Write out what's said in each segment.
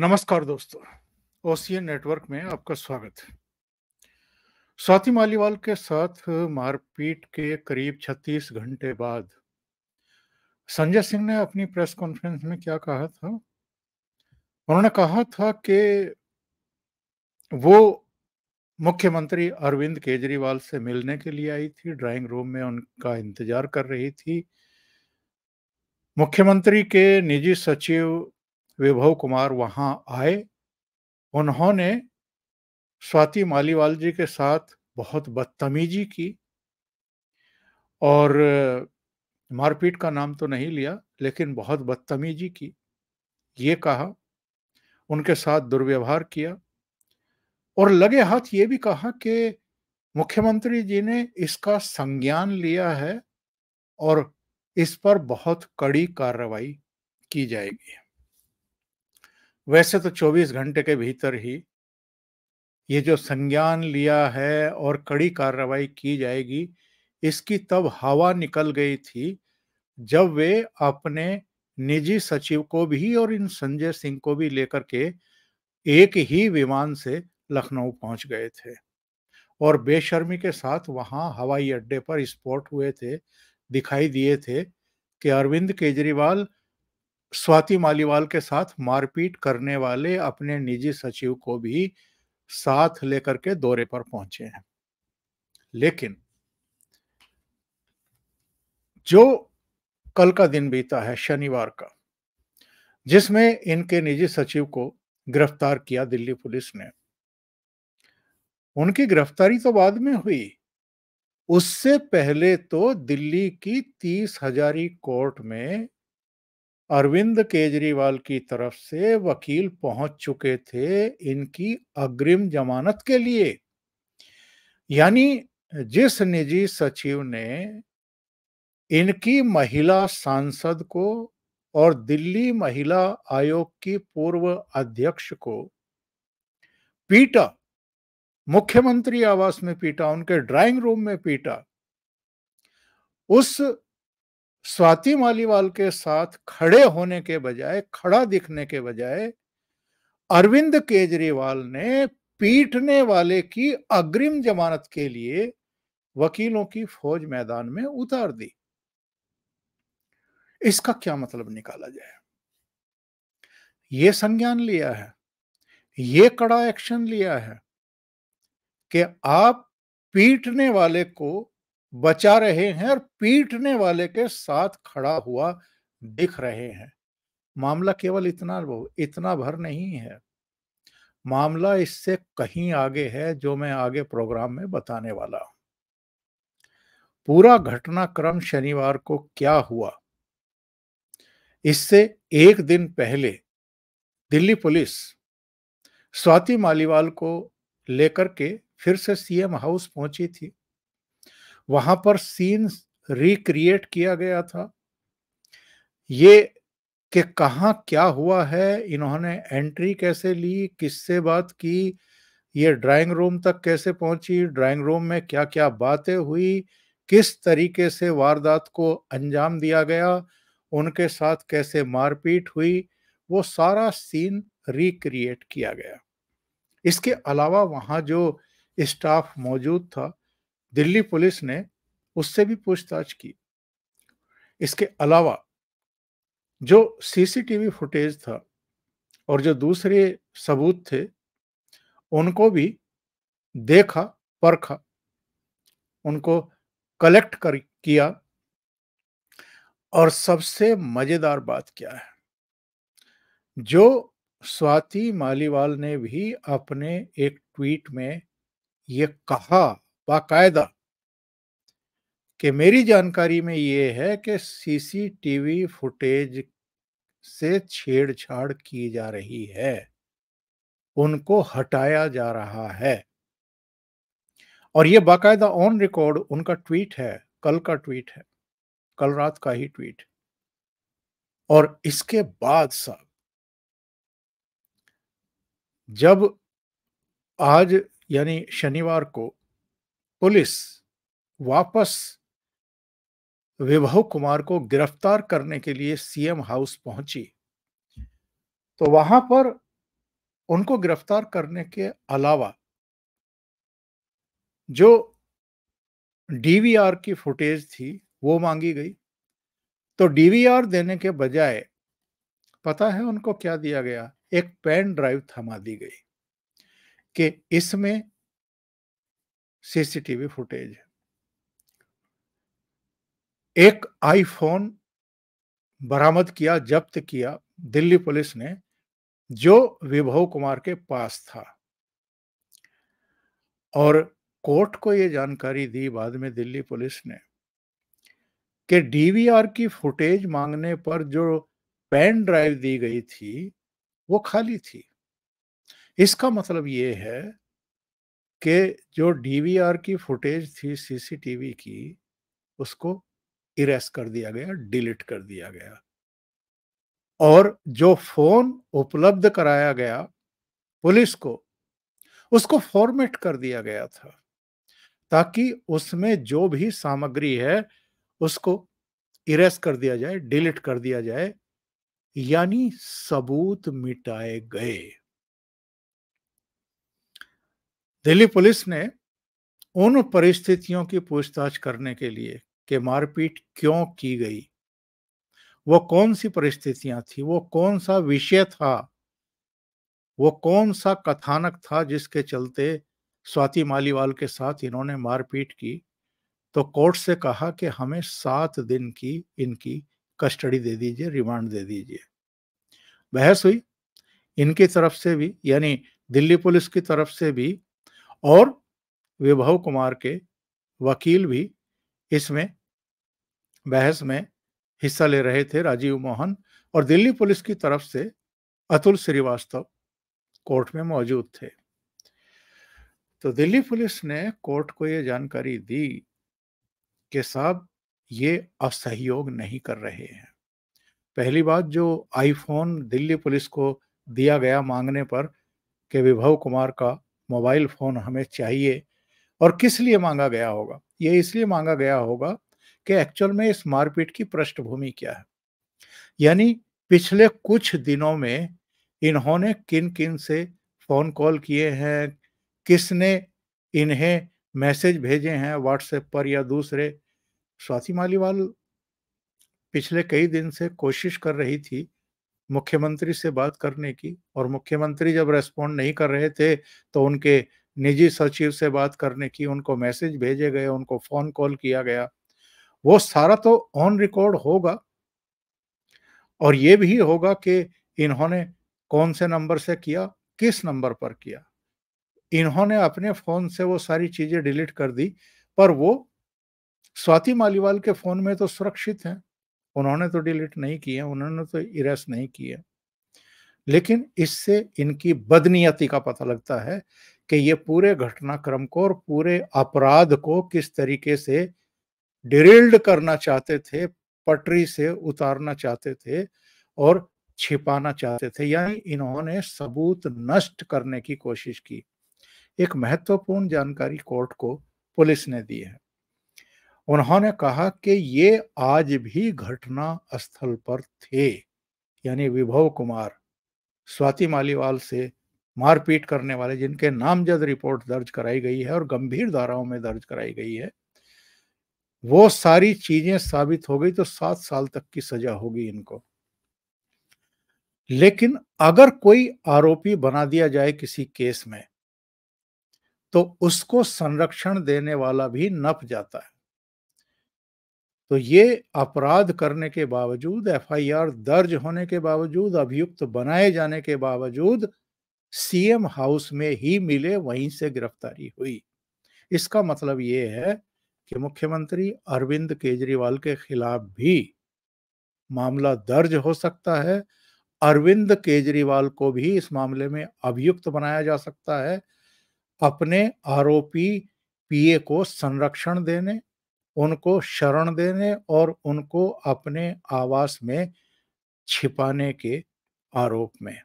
नमस्कार दोस्तों OCN network में आपका स्वागत है स्वाति मालीवाल के साथ मारपीट के करीब 36 घंटे बाद संजय सिंह ने अपनी प्रेस कॉन्फ्रेंस में क्या कहा था उन्होंने कहा था कि वो मुख्यमंत्री अरविंद केजरीवाल से मिलने के लिए आई थी ड्राइंग रूम में उनका इंतजार कर रही थी मुख्यमंत्री के निजी सचिव विभव कुमार वहां आए उन्होंने स्वाति मालीवाल जी के साथ बहुत बदतमीजी की और मारपीट का नाम तो नहीं लिया लेकिन बहुत बदतमीजी की ये कहा उनके साथ दुर्व्यवहार किया और लगे हाथ ये भी कहा कि मुख्यमंत्री जी ने इसका संज्ञान लिया है और इस पर बहुत कड़ी कार्रवाई की जाएगी वैसे तो 24 घंटे के भीतर ही ये जो संज्ञान लिया है और कड़ी कार्रवाई की जाएगी इसकी तब हवा निकल गई थी जब वे अपने निजी सचिव को भी और इन संजय सिंह को भी लेकर के एक ही विमान से लखनऊ पहुंच गए थे और बेशर्मी के साथ वहां हवाई अड्डे पर स्पॉट हुए थे दिखाई दिए थे कि अरविंद केजरीवाल स्वाति मालीवाल के साथ मारपीट करने वाले अपने निजी सचिव को भी साथ लेकर के दौरे पर पहुंचे हैं लेकिन जो कल का दिन बीता है शनिवार का जिसमें इनके निजी सचिव को गिरफ्तार किया दिल्ली पुलिस ने उनकी गिरफ्तारी तो बाद में हुई उससे पहले तो दिल्ली की तीस हजारी कोर्ट में अरविंद केजरीवाल की तरफ से वकील पहुंच चुके थे इनकी अग्रिम जमानत के लिए यानी जिस निजी सचिव ने इनकी महिला सांसद को और दिल्ली महिला आयोग की पूर्व अध्यक्ष को पीटा मुख्यमंत्री आवास में पीटा उनके ड्राइंग रूम में पीटा उस स्वाति मालीवाल के साथ खड़े होने के बजाय खड़ा दिखने के बजाय अरविंद केजरीवाल ने पीटने वाले की अग्रिम जमानत के लिए वकीलों की फौज मैदान में उतार दी इसका क्या मतलब निकाला जाए ये संज्ञान लिया है ये कड़ा एक्शन लिया है कि आप पीटने वाले को बचा रहे हैं और पीटने वाले के साथ खड़ा हुआ दिख रहे हैं मामला केवल इतना इतना भर नहीं है मामला इससे कहीं आगे है जो मैं आगे प्रोग्राम में बताने वाला हूं पूरा घटनाक्रम शनिवार को क्या हुआ इससे एक दिन पहले दिल्ली पुलिस स्वाति मालीवाल को लेकर के फिर से सीएम हाउस पहुंची थी वहां पर सीन रिक्रिएट किया गया था ये कि कहाँ क्या हुआ है इन्होंने एंट्री कैसे ली किससे बात की ये ड्राइंग रूम तक कैसे पहुंची ड्राइंग रूम में क्या क्या बातें हुई किस तरीके से वारदात को अंजाम दिया गया उनके साथ कैसे मारपीट हुई वो सारा सीन रिक्रिएट किया गया इसके अलावा वहाँ जो स्टाफ मौजूद था दिल्ली पुलिस ने उससे भी पूछताछ की इसके अलावा जो सीसीटीवी फुटेज था और जो दूसरे सबूत थे उनको भी देखा परखा उनको कलेक्ट कर किया और सबसे मजेदार बात क्या है जो स्वाति मालीवाल ने भी अपने एक ट्वीट में ये कहा बाकायदा कि मेरी जानकारी में ये है कि सीसीटीवी फुटेज से छेड़छाड़ की जा रही है उनको हटाया जा रहा है और ये बाकायदा ऑन रिकॉर्ड उनका ट्वीट है कल का ट्वीट है कल रात का ही ट्वीट और इसके बाद साहब जब आज यानी शनिवार को पुलिस वापस विभव कुमार को गिरफ्तार करने के लिए सीएम हाउस पहुंची तो वहां पर उनको गिरफ्तार करने के अलावा जो डीवीआर की फुटेज थी वो मांगी गई तो डीवीआर देने के बजाय पता है उनको क्या दिया गया एक पेन ड्राइव थमा दी गई कि इसमें सीसीटीवी फुटेज एक आईफोन बरामद किया जब्त किया दिल्ली पुलिस ने जो विभव कुमार के पास था और कोर्ट को यह जानकारी दी बाद में दिल्ली पुलिस ने कि डीवीआर की फुटेज मांगने पर जो पेन ड्राइव दी गई थी वो खाली थी इसका मतलब ये है कि जो डीवीआर की फुटेज थी सीसीटीवी की उसको इरेस कर दिया गया डिलीट कर दिया गया और जो फोन उपलब्ध कराया गया पुलिस को उसको फॉर्मेट कर दिया गया था ताकि उसमें जो भी सामग्री है उसको इरेस कर दिया जाए डिलीट कर दिया जाए यानी सबूत मिटाए गए दिल्ली पुलिस ने उन परिस्थितियों की पूछताछ करने के लिए कि मारपीट क्यों की गई वो कौन सी परिस्थितियां थी वो कौन सा विषय था वो कौन सा कथानक था जिसके चलते स्वाति मालीवाल के साथ इन्होंने मारपीट की तो कोर्ट से कहा कि हमें सात दिन की इनकी कस्टडी दे दीजिए रिमांड दे दीजिए बहस हुई इनकी तरफ से भी यानी दिल्ली पुलिस की तरफ से भी और विभव कुमार के वकील भी इसमें बहस में हिस्सा ले रहे थे राजीव मोहन और दिल्ली पुलिस की तरफ से अतुल श्रीवास्तव कोर्ट में मौजूद थे तो दिल्ली पुलिस ने कोर्ट को ये जानकारी दी कि साहब ये असहयोग नहीं कर रहे हैं पहली बात जो आईफोन दिल्ली पुलिस को दिया गया मांगने पर कि विभव कुमार का मोबाइल फ़ोन हमें चाहिए और किस लिए मांगा गया होगा ये इसलिए मांगा गया होगा कि एक्चुअल में इस मारपीट की पृष्ठभूमि क्या है यानी पिछले कुछ दिनों में इन्होंने किन किन से फ़ोन कॉल किए हैं किसने इन्हें मैसेज भेजे हैं व्हाट्सएप पर या दूसरे स्वाति मालीवाल पिछले कई दिन से कोशिश कर रही थी मुख्यमंत्री से बात करने की और मुख्यमंत्री जब रेस्पॉन्ड नहीं कर रहे थे तो उनके निजी सचिव से बात करने की उनको मैसेज भेजे गए उनको फोन कॉल किया गया वो सारा तो ऑन रिकॉर्ड होगा और ये भी होगा कि इन्होंने कौन से नंबर से किया किस नंबर पर किया इन्होंने अपने फोन से वो सारी चीजें डिलीट कर दी पर वो स्वाति मालीवाल के फोन में तो सुरक्षित हैं उन्होंने तो डिलीट नहीं किया उन्होंने तो इरेस नहीं किया लेकिन इससे इनकी बदनीयति का पता लगता है कि ये पूरे घटनाक्रम को और पूरे अपराध को किस तरीके से डिरेल्ड करना चाहते थे पटरी से उतारना चाहते थे और छिपाना चाहते थे यानी इन्होंने सबूत नष्ट करने की कोशिश की एक महत्वपूर्ण जानकारी कोर्ट को पुलिस ने दी है उन्होंने कहा कि ये आज भी घटना स्थल पर थे यानी विभव कुमार स्वाति मालीवाल से मारपीट करने वाले जिनके नामजद रिपोर्ट दर्ज कराई गई है और गंभीर धाराओं में दर्ज कराई गई है वो सारी चीजें साबित हो गई तो सात साल तक की सजा होगी इनको लेकिन अगर कोई आरोपी बना दिया जाए किसी केस में तो उसको संरक्षण देने वाला भी नप जाता है तो ये अपराध करने के बावजूद एफआईआर दर्ज होने के बावजूद अभियुक्त बनाए जाने के बावजूद सीएम हाउस में ही मिले वहीं से गिरफ्तारी हुई इसका मतलब ये है कि मुख्यमंत्री अरविंद केजरीवाल के खिलाफ भी मामला दर्ज हो सकता है अरविंद केजरीवाल को भी इस मामले में अभियुक्त बनाया जा सकता है अपने आरोपी पीए को संरक्षण देने उनको शरण देने और उनको अपने आवास में छिपाने के आरोप में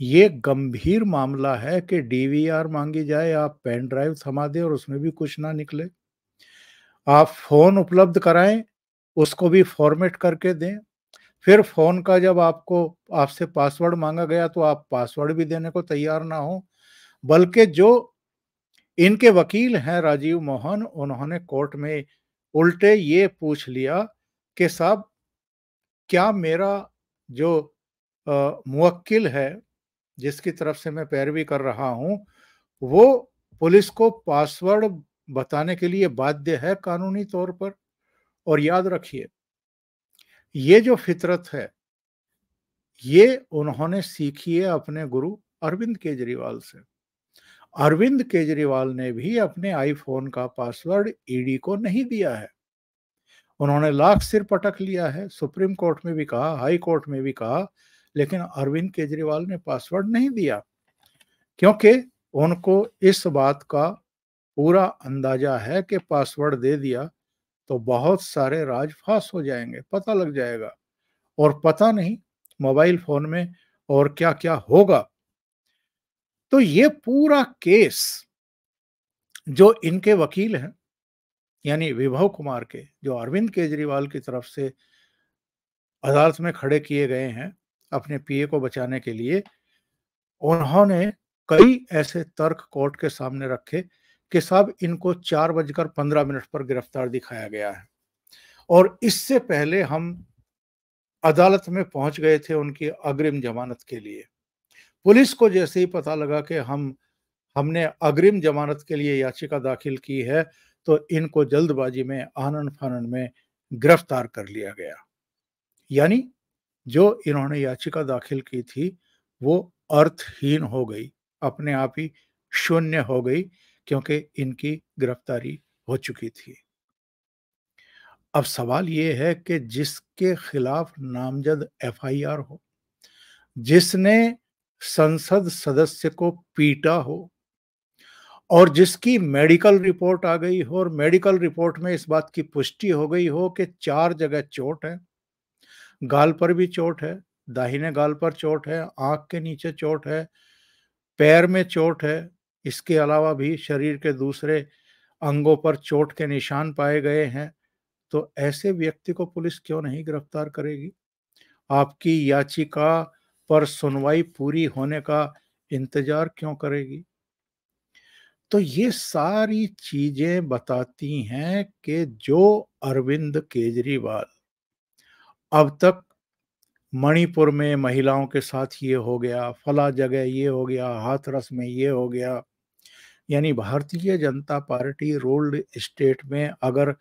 ये गंभीर मामला है कि डीवीआर मांगी जाए आप पेन ड्राइव थमा दे और उसमें भी कुछ ना निकले आप फोन उपलब्ध कराएं उसको भी फॉर्मेट करके दें फिर फोन का जब आपको आपसे पासवर्ड मांगा गया तो आप पासवर्ड भी देने को तैयार ना हो बल्कि जो इनके वकील हैं राजीव मोहन उन्होंने कोर्ट में उल्टे ये पूछ लिया कि साहब क्या मेरा जो मुक्किल है जिसकी तरफ से मैं पैरवी कर रहा हूं वो पुलिस को पासवर्ड बताने के लिए बाध्य है कानूनी तौर पर और याद रखिए ये जो फितरत है ये उन्होंने सीखी है अपने गुरु अरविंद केजरीवाल से अरविंद केजरीवाल ने भी अपने आईफोन का पासवर्ड ईडी e को नहीं दिया है उन्होंने लाख सिर पटक लिया है सुप्रीम कोर्ट में भी कहा हाई कोर्ट में भी कहा लेकिन अरविंद केजरीवाल ने पासवर्ड नहीं दिया क्योंकि उनको इस बात का पूरा अंदाजा है कि पासवर्ड दे दिया तो बहुत सारे राज फास हो जाएंगे पता लग जाएगा और पता नहीं मोबाइल फोन में और क्या क्या होगा तो ये पूरा केस जो इनके वकील हैं यानी विभव कुमार के जो अरविंद केजरीवाल की तरफ से अदालत में खड़े किए गए हैं अपने पीए को बचाने के लिए उन्होंने कई ऐसे तर्क कोर्ट के सामने रखे कि साहब इनको चार बजकर पंद्रह मिनट पर गिरफ्तार दिखाया गया है और इससे पहले हम अदालत में पहुंच गए थे उनकी अग्रिम जमानत के लिए पुलिस को जैसे ही पता लगा कि हम हमने अग्रिम जमानत के लिए याचिका दाखिल की है तो इनको जल्दबाजी में आनन फानन में गिरफ्तार कर लिया गया यानी जो इन्होंने याचिका दाखिल की थी वो अर्थहीन हो गई अपने आप ही शून्य हो गई क्योंकि इनकी गिरफ्तारी हो चुकी थी अब सवाल ये है कि जिसके खिलाफ नामजद एफआईआर हो जिसने संसद सदस्य को पीटा हो और जिसकी मेडिकल रिपोर्ट आ गई हो और मेडिकल रिपोर्ट में इस बात की पुष्टि हो गई हो कि चार जगह चोट है गाल पर भी चोट है दाहिने गाल पर चोट है आंख के नीचे चोट है पैर में चोट है इसके अलावा भी शरीर के दूसरे अंगों पर चोट के निशान पाए गए हैं तो ऐसे व्यक्ति को पुलिस क्यों नहीं गिरफ्तार करेगी आपकी याचिका पर सुनवाई पूरी होने का इंतजार क्यों करेगी तो ये सारी चीजें बताती हैं कि जो अरविंद केजरीवाल अब तक मणिपुर में महिलाओं के साथ ये हो गया फला जगह ये हो गया हाथरस में ये हो गया यानी भारतीय जनता पार्टी रूल्ड स्टेट में अगर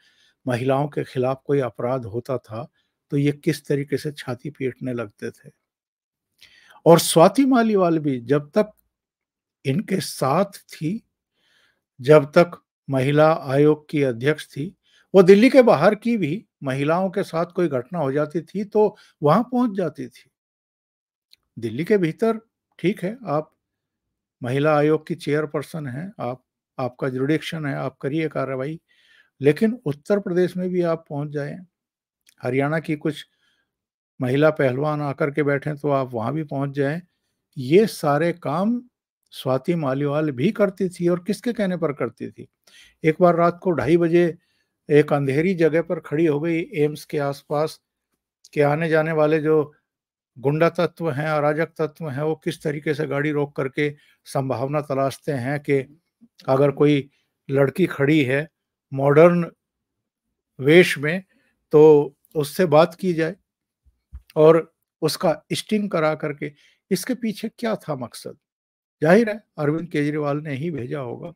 महिलाओं के खिलाफ कोई अपराध होता था तो ये किस तरीके से छाती पीटने लगते थे और स्वाति मालीवाल भी जब तक इनके साथ थी जब तक महिला आयोग की अध्यक्ष थी वो दिल्ली के बाहर की भी महिलाओं के साथ कोई घटना हो जाती थी तो वहां पहुंच जाती थी दिल्ली के भीतर ठीक है आप महिला आयोग की चेयरपर्सन हैं आप आपका जुडिक्शन है आप करिए कार्रवाई लेकिन उत्तर प्रदेश में भी आप पहुंच जाए हरियाणा की कुछ महिला पहलवान आकर के बैठे तो आप वहाँ भी पहुँच जाए ये सारे काम स्वाति मालीवाल भी करती थी और किसके कहने पर करती थी एक बार रात को ढाई बजे एक अंधेरी जगह पर खड़ी हो गई एम्स के आसपास के आने जाने वाले जो गुंडा तत्व हैं अराजक तत्व हैं वो किस तरीके से गाड़ी रोक करके संभावना तलाशते हैं कि अगर कोई लड़की खड़ी है मॉडर्न वेश में तो उससे बात की जाए और उसका स्टिंग करा करके इसके पीछे क्या था मकसद जाहिर है अरविंद केजरीवाल ने ही भेजा होगा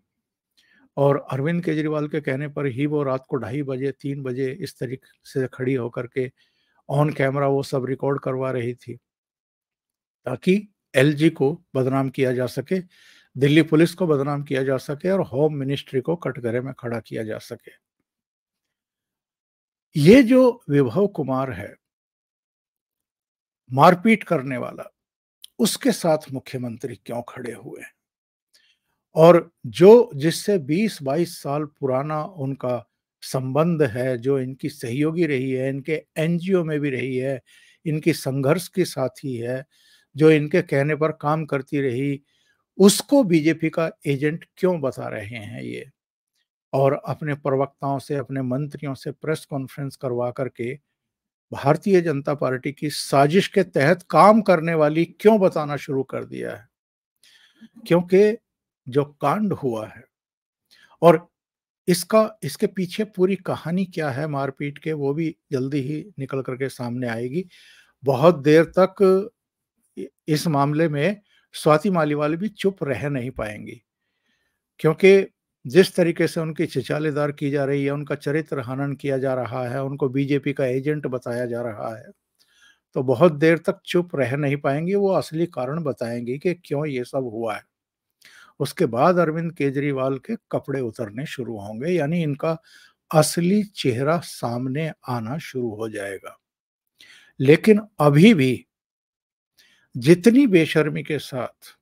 और अरविंद केजरीवाल के कहने पर ही वो रात को ढाई बजे तीन बजे इस तरीके से खड़ी होकर के ऑन कैमरा वो सब रिकॉर्ड करवा रही थी ताकि एलजी को बदनाम किया जा सके दिल्ली पुलिस को बदनाम किया जा सके और होम मिनिस्ट्री को कटघरे में खड़ा किया जा सके ये जो विभव कुमार है मारपीट करने वाला उसके साथ मुख्यमंत्री क्यों खड़े हुए और जो जिससे 20-22 साल पुराना उनका संबंध है जो इनकी सहयोगी रही है इनके एनजीओ में भी रही है इनकी संघर्ष की साथी है जो इनके कहने पर काम करती रही उसको बीजेपी का एजेंट क्यों बता रहे हैं ये और अपने प्रवक्ताओं से अपने मंत्रियों से प्रेस कॉन्फ्रेंस करवा करके भारतीय जनता पार्टी की साजिश के तहत काम करने वाली क्यों बताना शुरू कर दिया है क्योंकि जो कांड हुआ है और इसका इसके पीछे पूरी कहानी क्या है मारपीट के वो भी जल्दी ही निकल करके सामने आएगी बहुत देर तक इस मामले में स्वाति मालीवाल भी चुप रह नहीं पाएंगी क्योंकि जिस तरीके से उनकी छिछालेदार की जा रही है उनका चरित्र हनन किया जा रहा है उनको बीजेपी का एजेंट बताया जा रहा है तो बहुत देर तक चुप रह नहीं पाएंगे वो असली कारण बताएंगे कि क्यों ये सब हुआ है उसके बाद अरविंद केजरीवाल के कपड़े उतरने शुरू होंगे यानी इनका असली चेहरा सामने आना शुरू हो जाएगा लेकिन अभी भी जितनी बेशर्मी के साथ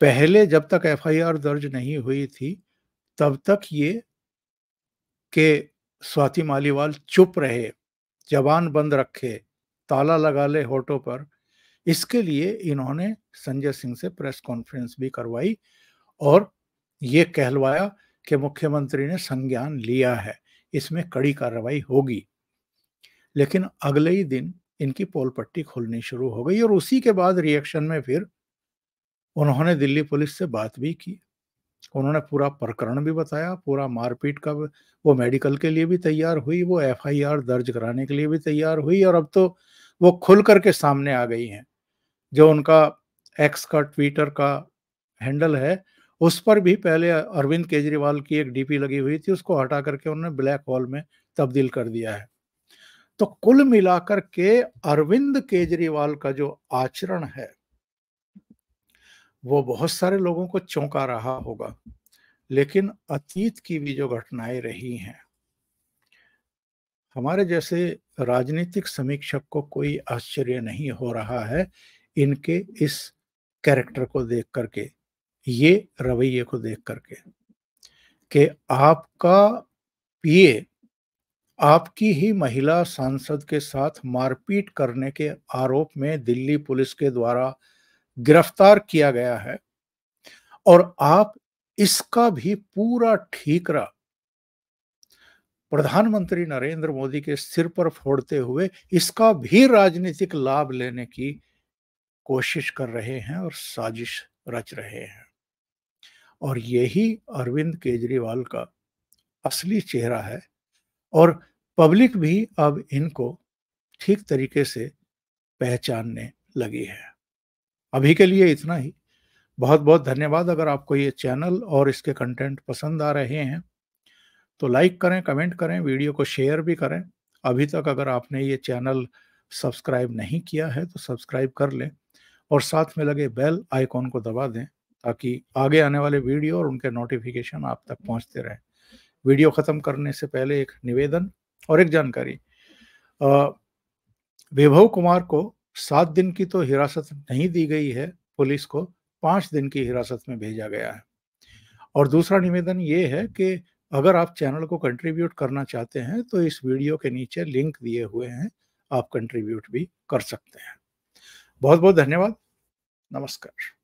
पहले जब तक एफआईआर दर्ज नहीं हुई थी तब तक ये के स्वाति मालीवाल चुप रहे जबान बंद रखे ताला लगा ले होटो पर इसके लिए इन्होंने संजय सिंह से प्रेस कॉन्फ्रेंस भी करवाई और ये कहलवाया कि मुख्यमंत्री ने संज्ञान लिया है इसमें कड़ी कार्रवाई होगी लेकिन अगले ही दिन इनकी पोल पट्टी खुलनी शुरू हो गई और उसी के बाद रिएक्शन में फिर उन्होंने दिल्ली पुलिस से बात भी की उन्होंने पूरा प्रकरण भी बताया पूरा मारपीट का वो मेडिकल के लिए भी तैयार हुई वो एफआईआर दर्ज कराने के लिए भी तैयार हुई और अब तो वो खुल करके सामने आ गई हैं जो उनका एक्स का ट्विटर का हैंडल है उस पर भी पहले अरविंद केजरीवाल की एक डीपी लगी हुई थी उसको हटा करके उन्होंने ब्लैक होल में तब्दील कर दिया है तो कुल मिलाकर के अरविंद केजरीवाल का जो आचरण है वो बहुत सारे लोगों को चौंका रहा होगा लेकिन अतीत की भी जो घटनाएं रही हैं हमारे जैसे राजनीतिक समीक्षक को कोई आश्चर्य नहीं हो रहा है इनके इस कैरेक्टर को देख करके ये रवैये को देख करके कि आपका पीए आपकी ही महिला सांसद के साथ मारपीट करने के आरोप में दिल्ली पुलिस के द्वारा गिरफ्तार किया गया है और आप इसका भी पूरा ठीकरा प्रधानमंत्री नरेंद्र मोदी के सिर पर फोड़ते हुए इसका भी राजनीतिक लाभ लेने की कोशिश कर रहे हैं और साजिश रच रहे हैं और यही अरविंद केजरीवाल का असली चेहरा है और पब्लिक भी अब इनको ठीक तरीके से पहचानने लगी है अभी के लिए इतना ही बहुत बहुत धन्यवाद अगर आपको ये चैनल और इसके कंटेंट पसंद आ रहे हैं तो लाइक करें कमेंट करें वीडियो को शेयर भी करें अभी तक अगर आपने ये चैनल सब्सक्राइब नहीं किया है तो सब्सक्राइब कर लें और साथ में लगे बेल आइकॉन को दबा दें ताकि आगे आने वाले वीडियो और उनके नोटिफिकेशन आप तक पहुंचते रहें वीडियो ख़त्म करने से पहले एक निवेदन और एक जानकारी विभव कुमार को सात दिन की तो हिरासत नहीं दी गई है पुलिस को पाँच दिन की हिरासत में भेजा गया है और दूसरा निवेदन ये है कि अगर आप चैनल को कंट्रीब्यूट करना चाहते हैं तो इस वीडियो के नीचे लिंक दिए हुए हैं आप कंट्रीब्यूट भी कर सकते हैं बहुत बहुत धन्यवाद नमस्कार